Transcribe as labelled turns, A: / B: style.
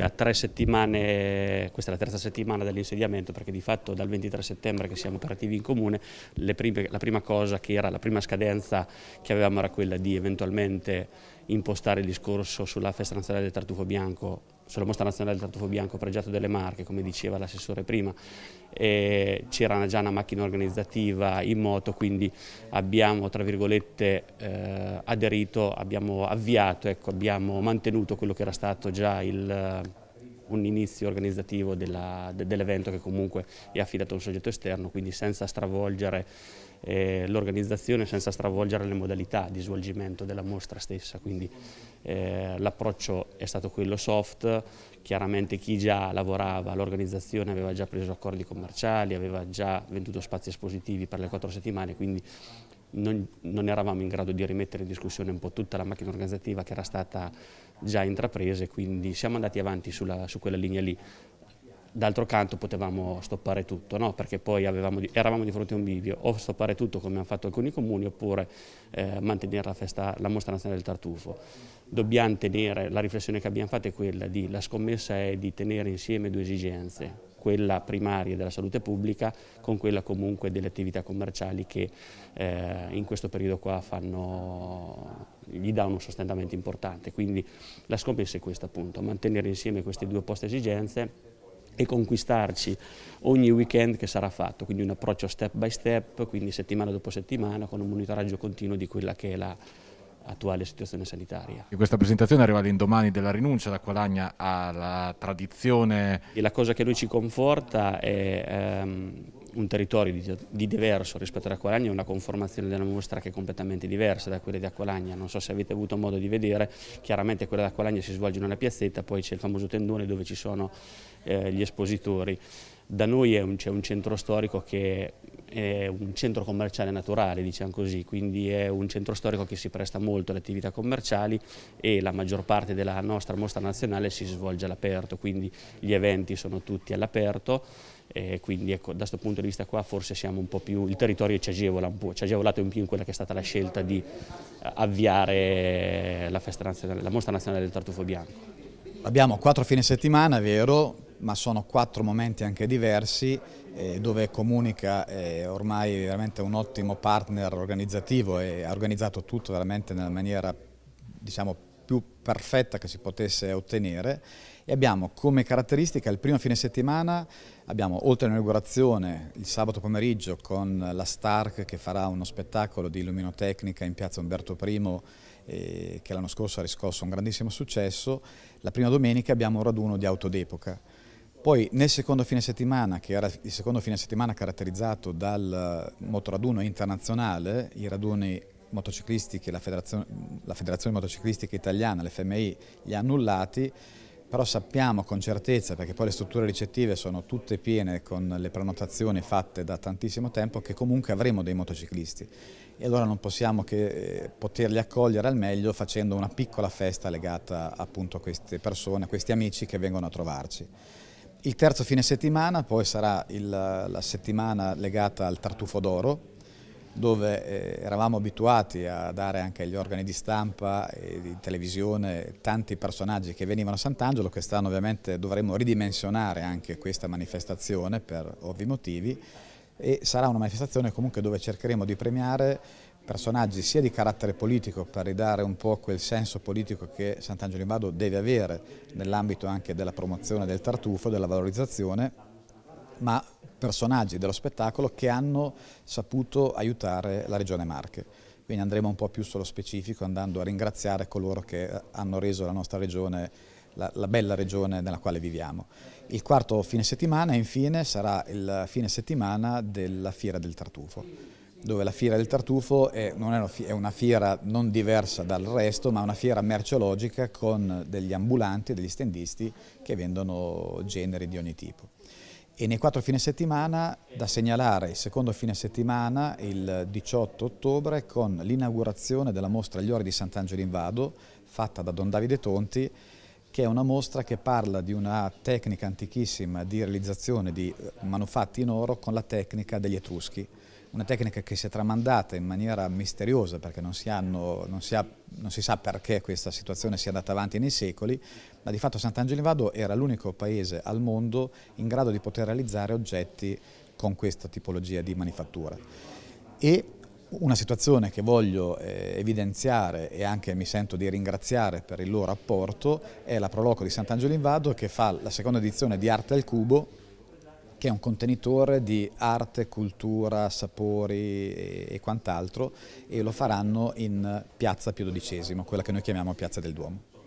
A: A tre settimane, questa è la terza settimana dell'insediamento perché di fatto dal 23 settembre che siamo operativi in comune, prime, la prima cosa che era, la prima scadenza che avevamo era quella di eventualmente impostare il discorso sulla festa nazionale del tartufo bianco sulla mostra nazionale del tartufo bianco pregiato delle Marche, come diceva l'assessore prima, c'era già una macchina organizzativa in moto, quindi abbiamo tra virgolette eh, aderito, abbiamo avviato, ecco, abbiamo mantenuto quello che era stato già il un inizio organizzativo dell'evento che comunque è affidato a un soggetto esterno, quindi senza stravolgere eh, l'organizzazione, senza stravolgere le modalità di svolgimento della mostra stessa. Quindi eh, l'approccio è stato quello soft, chiaramente chi già lavorava all'organizzazione aveva già preso accordi commerciali, aveva già venduto spazi espositivi per le quattro settimane, quindi non, non, eravamo in grado di rimettere in discussione un po' tutta la macchina organizzativa che era stata già intrapresa e quindi siamo andati avanti sulla, su quella linea lì. D'altro canto potevamo stoppare tutto, no? perché poi avevamo, eravamo di fronte a un bivio, o stoppare tutto come hanno fatto alcuni comuni oppure eh, mantenere la, festa, la mostra nazionale del tartufo. Dobbiamo tenere, la riflessione che abbiamo fatto è quella di la scommessa è di tenere insieme due esigenze, quella primaria della salute pubblica con quella comunque delle attività commerciali che eh, in questo periodo qua fanno, gli dà uno sostentamento importante. Quindi la scompensa è questa appunto, mantenere insieme queste due opposte esigenze e conquistarci ogni weekend che sarà fatto, quindi un approccio step by step, quindi settimana dopo settimana con un monitoraggio continuo di quella che è la, attuale situazione sanitaria. E questa presentazione arriva all'indomani della rinuncia
B: da Guadagna alla tradizione.
A: E la cosa che lui ci conforta è um, un territorio di, di, diverso rispetto ad Acqualagna, una conformazione della mostra che è completamente diversa da quella di Acqualagna, non so se avete avuto modo di vedere, chiaramente quella di Acqualagna si svolge in una piazzetta, poi c'è il famoso tendone dove ci sono eh, gli espositori. Da noi c'è un, un centro storico che è un centro commerciale naturale, diciamo così, quindi è un centro storico che si presta molto alle attività commerciali e la maggior parte della nostra mostra nazionale si svolge all'aperto, quindi gli eventi sono tutti all'aperto e quindi ecco, da questo punto di vista qua forse siamo un po' più, il territorio ci agevola un po', ci ha agevolato in più in quella che è stata la scelta di eh, avviare la, la mostra nazionale del tartufo bianco.
B: Abbiamo quattro fine settimana, vero? ma sono quattro momenti anche diversi eh, dove Comunica è ormai veramente un ottimo partner organizzativo e ha organizzato tutto veramente nella maniera diciamo, più perfetta che si potesse ottenere e abbiamo come caratteristica il primo fine settimana abbiamo oltre all'inaugurazione il sabato pomeriggio con la Stark che farà uno spettacolo di illuminotecnica in piazza Umberto I eh, che l'anno scorso ha riscosso un grandissimo successo, la prima domenica abbiamo un raduno di auto d'epoca poi nel secondo fine settimana, che era il secondo fine settimana caratterizzato dal eh, motoraduno internazionale, i raduni motociclisti che la Federazione, la Federazione Motociclistica Italiana, l'FMI, li ha annullati, però sappiamo con certezza, perché poi le strutture ricettive sono tutte piene con le prenotazioni fatte da tantissimo tempo, che comunque avremo dei motociclisti e allora non possiamo che eh, poterli accogliere al meglio facendo una piccola festa legata appunto a queste persone, a questi amici che vengono a trovarci. Il terzo fine settimana poi sarà il, la settimana legata al tartufo d'oro, dove eh, eravamo abituati a dare anche agli organi di stampa e di televisione tanti personaggi che venivano a Sant'Angelo, quest'anno ovviamente dovremo ridimensionare anche questa manifestazione per ovvi motivi e sarà una manifestazione comunque dove cercheremo di premiare personaggi sia di carattere politico per ridare un po' quel senso politico che Sant'Angelo in Vado deve avere nell'ambito anche della promozione del tartufo, della valorizzazione, ma personaggi dello spettacolo che hanno saputo aiutare la Regione Marche. Quindi andremo un po' più sullo specifico andando a ringraziare coloro che hanno reso la nostra regione la, la bella regione nella quale viviamo. Il quarto fine settimana infine sarà il fine settimana della Fiera del Tartufo dove la fiera del tartufo è, è, una, fiera non diversa dal resto, ma una fiera merceologica con degli ambulanti, degli stendisti che vendono generi di ogni tipo. E nei quattro fine settimana da segnalare il secondo fine settimana, il 18 ottobre, con l'inaugurazione della mostra Gli Ori di Sant'Angelo in Vado, fatta da Don Davide Tonti, che è una mostra che parla di una tecnica antichissima di realizzazione di eh, manufatti in oro con la tecnica degli Etruschi una tecnica che si è tramandata in maniera misteriosa perché non si, hanno, non, si ha, non si, sa perché questa situazione sia andata avanti nei secoli, ma di fatto Sant'Angelo in Vado era l'unico paese al mondo in grado di poter realizzare oggetti con questa tipologia di manifattura. E una situazione che voglio eh, evidenziare e anche mi sento di ringraziare per il loro apporto è la Proloco di Sant'Angelo in Vado che fa la seconda edizione di Arte al Cubo che è un contenitore di arte, cultura, sapori e quant'altro e lo faranno in piazza Pio XII, quella che noi chiamiamo piazza del Duomo.